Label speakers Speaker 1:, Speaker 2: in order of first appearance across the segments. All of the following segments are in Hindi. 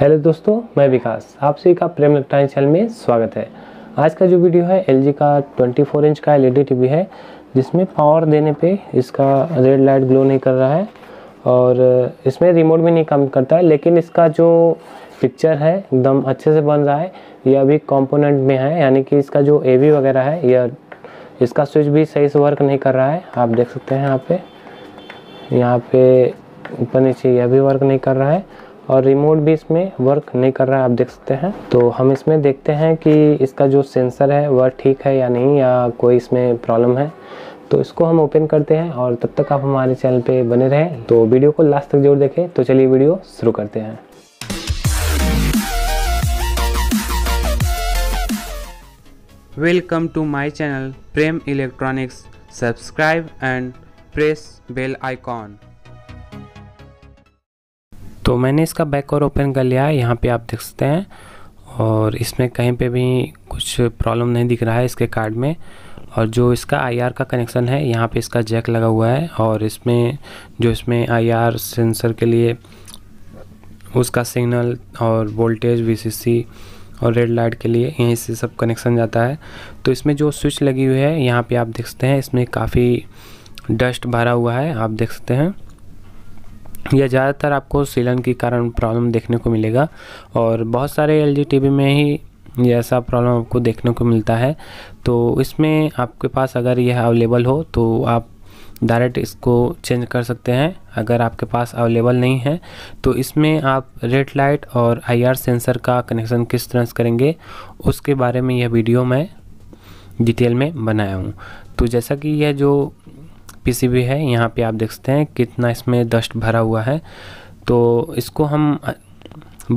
Speaker 1: हेलो दोस्तों मैं विकास आप सभी का प्रेम इलेक्ट्रॉनिक चैनल में स्वागत है आज का जो वीडियो है एल का 24 इंच का एल टीवी है जिसमें पावर देने पे इसका रेड लाइट ग्लो नहीं कर रहा है और इसमें रिमोट भी नहीं काम करता है लेकिन इसका जो पिक्चर है एकदम अच्छे से बन रहा है यह अभी कॉम्पोनेंट में है यानी कि इसका जो ए वगैरह है यह इसका स्विच भी सही से वर्क नहीं कर रहा है आप देख सकते हैं यहाँ पे यहाँ पे ऊपर नीचे यह भी वर्क नहीं कर रहा है और रिमोट भी इसमें वर्क नहीं कर रहा है आप देख सकते हैं तो हम इसमें देखते हैं कि इसका जो सेंसर है वह ठीक है या नहीं या कोई इसमें प्रॉब्लम है तो इसको हम ओपन करते हैं और तब तक आप हमारे चैनल पे बने रहें तो वीडियो को लास्ट तक जरूर देखें तो चलिए वीडियो शुरू करते हैं welcome to my channel Prem electronics subscribe and press bell icon तो मैंने इसका बैक और ओपन कर लिया है यहाँ पर आप देख सकते हैं और इसमें कहीं पे भी कुछ प्रॉब्लम नहीं दिख रहा है इसके कार्ड में और जो इसका आईआर का कनेक्शन है यहाँ पे इसका जैक लगा हुआ है और इसमें जो इसमें आईआर सेंसर के लिए उसका सिग्नल और वोल्टेज वीसीसी और रेड लाइट के लिए यहीं से सब कनेक्शन जाता है तो इसमें जो स्विच लगी हुई है यहाँ पे आप देख सकते हैं इसमें काफ़ी डस्ट भरा हुआ है आप देख सकते हैं यह ज़्यादातर आपको सीलन के कारण प्रॉब्लम देखने को मिलेगा और बहुत सारे एल जी में ही यह ऐसा प्रॉब्लम आपको देखने को मिलता है तो इसमें आपके पास अगर यह अवेलेबल हो तो आप डायरेक्ट इसको चेंज कर सकते हैं अगर आपके पास अवेलेबल नहीं है तो इसमें आप रेड लाइट और आईआर सेंसर का कनेक्शन किस तरह से करेंगे उसके बारे में यह वीडियो मैं डिटेल में बनाया हूँ तो जैसा कि यह जो पीसीबी है यहाँ पे आप देख सकते हैं कितना इसमें डस्ट भरा हुआ है तो इसको हम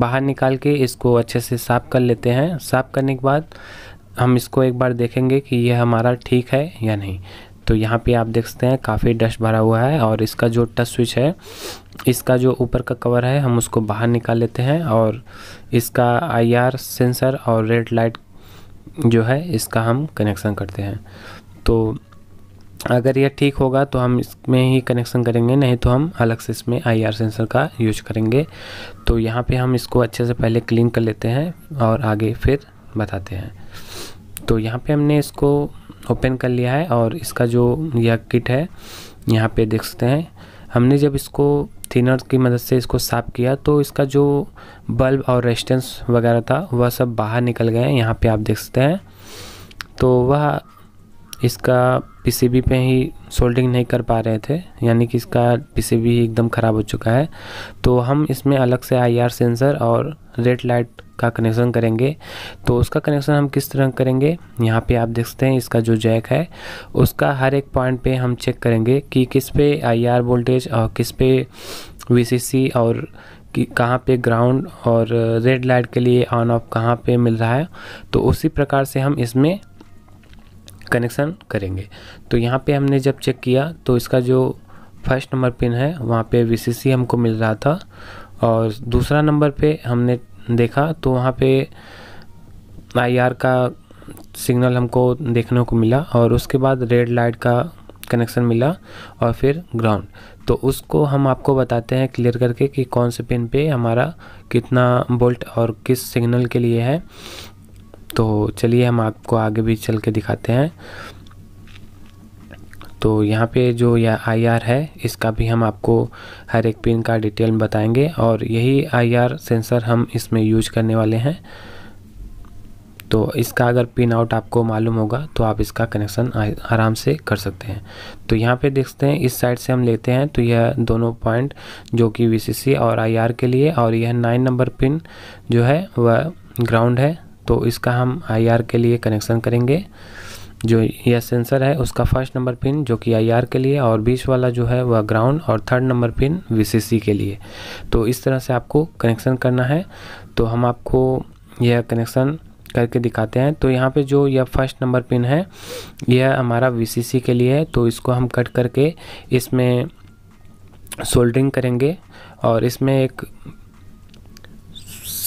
Speaker 1: बाहर निकाल के इसको अच्छे से साफ़ कर लेते हैं साफ़ करने के बाद हम इसको एक बार देखेंगे कि यह हमारा ठीक है या नहीं तो यहाँ पे आप देख सकते हैं काफ़ी डस्ट भरा हुआ है और इसका जो टच स्विच है इसका जो ऊपर का कवर है हम उसको बाहर निकाल लेते हैं और इसका आईआर सेंसर और रेड लाइट जो है इसका हम कनेक्शन करते हैं तो अगर यह ठीक होगा तो हम इसमें ही कनेक्शन करेंगे नहीं तो हम अलग से इसमें आईआर सेंसर का यूज करेंगे तो यहाँ पे हम इसको अच्छे से पहले क्लीन कर लेते हैं और आगे फिर बताते हैं तो यहाँ पे हमने इसको ओपन कर लिया है और इसका जो यह किट है यहाँ पे देख सकते हैं हमने जब इसको थिनर की मदद से इसको साफ़ किया तो इसका जो बल्ब और रेजिस्टेंस वगैरह था वह सब बाहर निकल गए यहाँ पर आप देख सकते हैं तो वह इसका पीसीबी पे ही सोल्डिंग नहीं कर पा रहे थे यानी कि इसका पीसीबी एकदम ख़राब हो चुका है तो हम इसमें अलग से आईआर सेंसर और रेड लाइट का कनेक्शन करेंगे तो उसका कनेक्शन हम किस तरह करेंगे यहाँ पे आप देख सकते हैं इसका जो जैक है उसका हर एक पॉइंट पे हम चेक करेंगे कि किस पे आईआर वोल्टेज और किस पे वीसीसी और कि कहाँ पे ग्राउंड और रेड लाइट के लिए ऑन ऑफ कहाँ पे मिल रहा है तो उसी प्रकार से हम इसमें कनेक्शन करेंगे तो यहाँ पे हमने जब चेक किया तो इसका जो फर्स्ट नंबर पिन है वहाँ पे वी हमको मिल रहा था और दूसरा नंबर पे हमने देखा तो वहाँ पे आईआर का सिग्नल हमको देखने को मिला और उसके बाद रेड लाइट का कनेक्शन मिला और फिर ग्राउंड तो उसको हम आपको बताते हैं क्लियर करके कि कौन से पिन पे हमारा कितना बोल्ट और किस सिग्नल के लिए है तो चलिए हम आपको आगे भी चल के दिखाते हैं तो यहाँ पे जो यह आई आर है इसका भी हम आपको हर एक पिन का डिटेल बताएंगे और यही आई आर सेंसर हम इसमें यूज करने वाले हैं तो इसका अगर पिन आउट आपको मालूम होगा तो आप इसका कनेक्शन आराम से कर सकते हैं तो यहाँ पे देखते हैं इस साइड से हम लेते हैं तो यह दोनों पॉइंट जो कि वीसीसी और आईआर के लिए और यह नाइन नंबर पिन जो है वह ग्राउंड है तो इसका हम आई के लिए कनेक्शन करेंगे जो यह सेंसर है उसका फर्स्ट नंबर पिन जो कि आईआर के लिए और बीच वाला जो है वह ग्राउंड और थर्ड नंबर पिन वीसीसी के लिए तो इस तरह से आपको कनेक्शन करना है तो हम आपको यह कनेक्शन करके दिखाते हैं तो यहाँ पे जो यह फर्स्ट नंबर पिन है यह हमारा वी के लिए है तो इसको हम कट करके इसमें सोल्डरिंग करेंगे और इसमें एक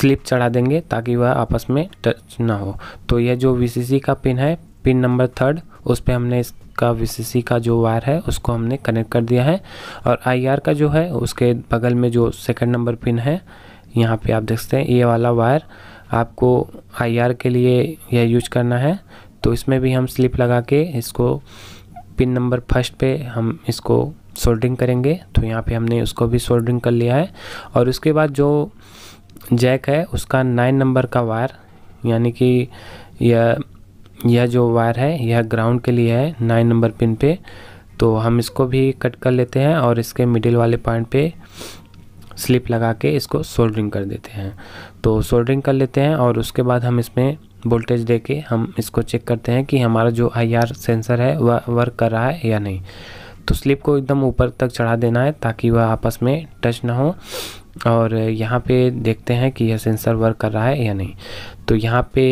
Speaker 1: स्लिप चढ़ा देंगे ताकि वह आपस में टच ना हो तो यह जो वी का पिन है पिन नंबर थर्ड उस पर हमने इसका वी का जो वायर है उसको हमने कनेक्ट कर दिया है और आई का जो है उसके बगल में जो सेकेंड नंबर पिन है यहाँ पे आप देख सकते हैं ये वाला वायर आपको आई के लिए यह यूज करना है तो इसमें भी हम स्लिप लगा के इसको पिन नंबर फर्स्ट पे हम इसको सोल्डिंग करेंगे तो यहाँ पे हमने उसको भी सोल्डिंग कर लिया है और उसके बाद जो जैक है उसका नाइन नंबर का वायर यानी कि यह यह जो वायर है यह ग्राउंड के लिए है नाइन नंबर पिन पे तो हम इसको भी कट कर लेते हैं और इसके मिडिल वाले पॉइंट पे स्लिप लगा के इसको सोल्डरिंग कर देते हैं तो सोल्डरिंग कर लेते हैं और उसके बाद हम इसमें वोल्टेज दे के हम इसको चेक करते हैं कि हमारा जो आईआर सेंसर है वह वर्क कर रहा है या नहीं तो स्लिप को एकदम ऊपर तक चढ़ा देना है ताकि वह आपस में टच ना हो और यहाँ पे देखते हैं कि यह सेंसर वर्क कर रहा है या नहीं तो यहाँ पे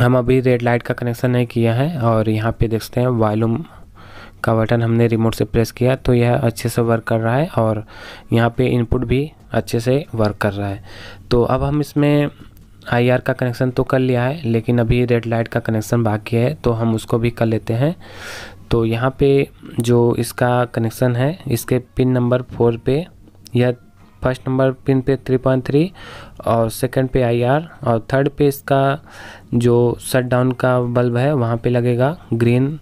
Speaker 1: हम अभी रेड लाइट का कनेक्शन नहीं किया है और यहाँ पे देखते हैं वॉलूम का बटन हमने रिमोट से प्रेस किया तो यह अच्छे से वर्क कर रहा है और यहाँ पे इनपुट भी अच्छे से वर्क कर रहा है तो अब हम इसमें आईआर का कनेक्शन तो कर लिया है लेकिन अभी रेड लाइट का कनेक्शन बाकी है तो हम उसको भी कर लेते हैं तो यहाँ पे जो इसका कनेक्शन है इसके पिन नंबर फोर पे यह फर्स्ट नंबर पिन पे थ्री पॉइंट थ्री और सेकंड पे आईआर और थर्ड पे इसका जो शट डाउन का बल्ब है वहाँ पे लगेगा ग्रीन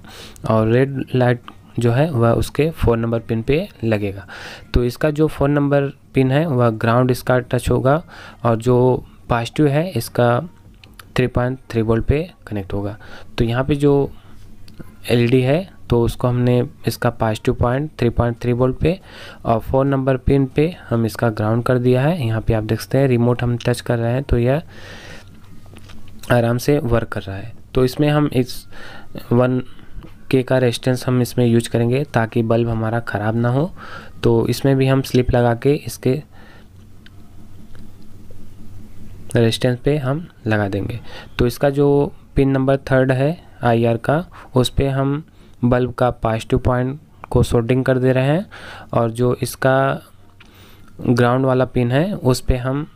Speaker 1: और रेड लाइट जो है वह उसके फ़ोन नंबर पिन पे लगेगा तो इसका जो फ़ोन नंबर पिन है वह ग्राउंड इसका टच होगा और जो पॉजिटिव है इसका थ्री पॉइंट थ्री वोल्ट पे कनेक्ट होगा तो यहाँ पे जो एलईडी है तो उसको हमने इसका positive point three point three volt पे और फोर नंबर पिन पे हम इसका ग्राउंड कर दिया है यहाँ पे आप देख सकते हैं रिमोट हम टच कर रहे हैं तो यह आराम से वर्क कर रहा है तो इसमें हम इस वन के का रेजिस्टेंस हम इसमें यूज करेंगे ताकि बल्ब हमारा ख़राब ना हो तो इसमें भी हम स्लिप लगा के इसके रेजिस्टेंस पे हम लगा देंगे तो इसका जो पिन नंबर थर्ड है आईआर का उस पर हम बल्ब का पॉजिटिव पॉइंट को सोल्डिंग कर दे रहे हैं और जो इसका ग्राउंड वाला पिन है उस पर हम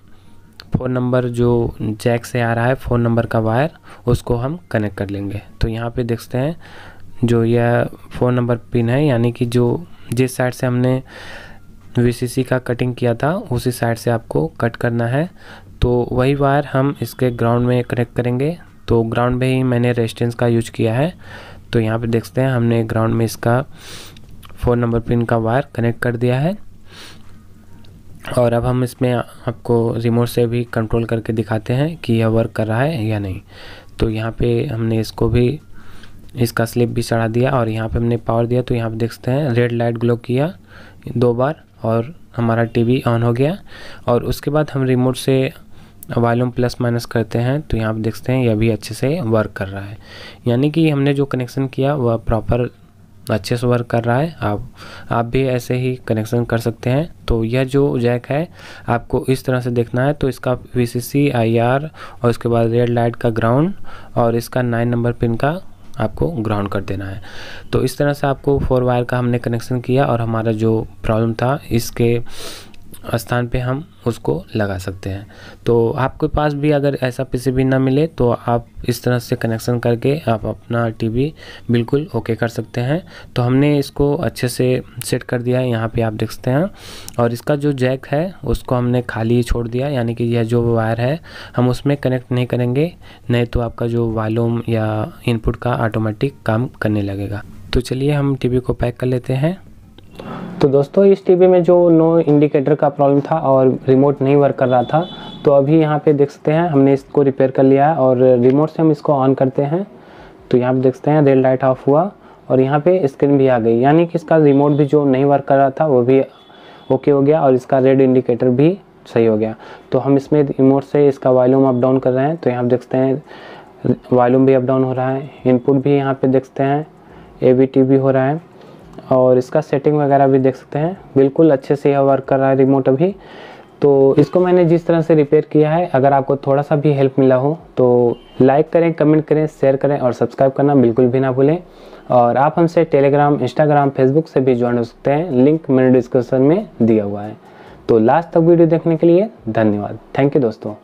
Speaker 1: फ़ोन नंबर जो जैक से आ रहा है फ़ोन नंबर का वायर उसको हम कनेक्ट कर लेंगे तो यहाँ पे देखते हैं जो यह फ़ोन नंबर पिन है यानी कि जो जिस साइड से हमने वी का कटिंग किया था उसी साइड से आपको कट करना है तो वही वायर हम इसके ग्राउंड में कनेक्ट करेंगे तो ग्राउंड में ही मैंने रेजिस्टेंस का यूज किया है तो यहाँ पे देखते हैं हमने ग्राउंड में इसका फोन नंबर पिन का वायर कनेक्ट कर दिया है और अब हम इसमें आपको रिमोट से भी कंट्रोल करके दिखाते हैं कि यह वर्क कर रहा है या नहीं तो यहाँ पे हमने इसको भी इसका स्लिप भी चढ़ा दिया और यहाँ पे हमने पावर दिया तो यहाँ पे देखते हैं रेड लाइट ग्लो किया दो बार और हमारा टीवी ऑन हो गया और उसके बाद हम रिमोट से वॉल्यूम प्लस माइनस करते हैं तो यहाँ पर देखते हैं यह भी अच्छे से वर्क कर रहा है यानी कि हमने जो कनेक्शन किया वह प्रॉपर अच्छे से वर्क कर रहा है आप आप भी ऐसे ही कनेक्शन कर सकते हैं तो यह जो जैक है आपको इस तरह से देखना है तो इसका वी सी आईआर और उसके बाद रेड लाइट का ग्राउंड और इसका नाइन नंबर पिन का आपको ग्राउंड कर देना है तो इस तरह से आपको फोर वायर का हमने कनेक्शन किया और हमारा जो प्रॉब्लम था इसके स्थान पे हम उसको लगा सकते हैं तो आपके पास भी अगर ऐसा पीसीबी ना मिले तो आप इस तरह से कनेक्शन करके आप अपना टीवी बिल्कुल ओके कर सकते हैं तो हमने इसको अच्छे से सेट कर दिया है यहाँ पर आप देख सकते हैं और इसका जो जैक है उसको हमने खाली छोड़ दिया यानी कि यह जो वायर है हम उसमें कनेक्ट नहीं करेंगे नहीं तो आपका जो वॉल्यूम या इनपुट का ऑटोमेटिक काम करने लगेगा तो चलिए हम टीवी को पैक कर लेते हैं तो दोस्तों इस टीवी में जो नो इंडिकेटर का प्रॉब्लम था और रिमोट नहीं वर्क कर रहा था तो अभी यहाँ पे देख सकते हैं हमने इसको रिपेयर कर लिया है और रिमोट से हम इसको ऑन करते हैं तो यहाँ पे देख सकते हैं रेल लाइट ऑफ हुआ और यहाँ पे स्क्रीन भी आ गई यानी कि इसका रिमोट भी जो नहीं वर्क कर रहा था वो भी ओके हो गया और इसका रेड इंडिकेटर भी सही हो गया तो हम इसमें रिमोट से इसका वॉल्यूम अप डाउन कर रहे हैं तो यहाँ देख सकते हैं वॉल्यूम भी अप डाउन हो रहा है इनपुट भी यहाँ पर देखते हैं ए भी हो रहा है और इसका सेटिंग वगैरह भी देख सकते हैं बिल्कुल अच्छे से यह वर्क कर रहा है रिमोट अभी तो इसको मैंने जिस तरह से रिपेयर किया है अगर आपको थोड़ा सा भी हेल्प मिला हो तो लाइक करें कमेंट करें शेयर करें और सब्सक्राइब करना बिल्कुल भी ना भूलें और आप हमसे टेलीग्राम इंस्टाग्राम फेसबुक से भी ज्वाइन हो सकते हैं लिंक मैंने डिस्क्रिप्शन में दिया हुआ है तो लास्ट तक वीडियो देखने के लिए धन्यवाद थैंक यू दोस्तों